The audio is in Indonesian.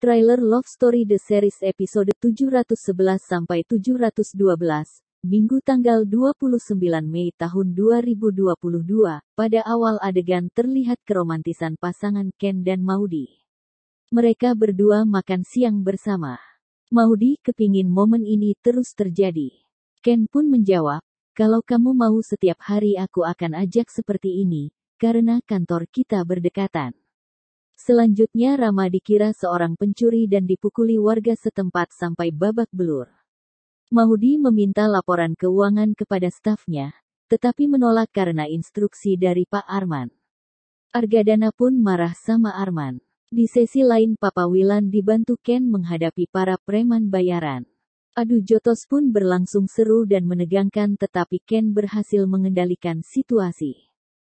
Trailer Love Story The Series episode 711 sampai 712, Minggu tanggal 29 Mei tahun 2022, pada awal adegan terlihat keromantisan pasangan Ken dan Maudi. Mereka berdua makan siang bersama. Maudi kepingin momen ini terus terjadi. Ken pun menjawab, kalau kamu mau setiap hari aku akan ajak seperti ini, karena kantor kita berdekatan. Selanjutnya Rama dikira seorang pencuri dan dipukuli warga setempat sampai babak belur. Mahudi meminta laporan keuangan kepada stafnya, tetapi menolak karena instruksi dari Pak Arman. Argadana pun marah sama Arman. Di sesi lain Papa Wilan dibantu Ken menghadapi para preman bayaran. Adu jotos pun berlangsung seru dan menegangkan tetapi Ken berhasil mengendalikan situasi.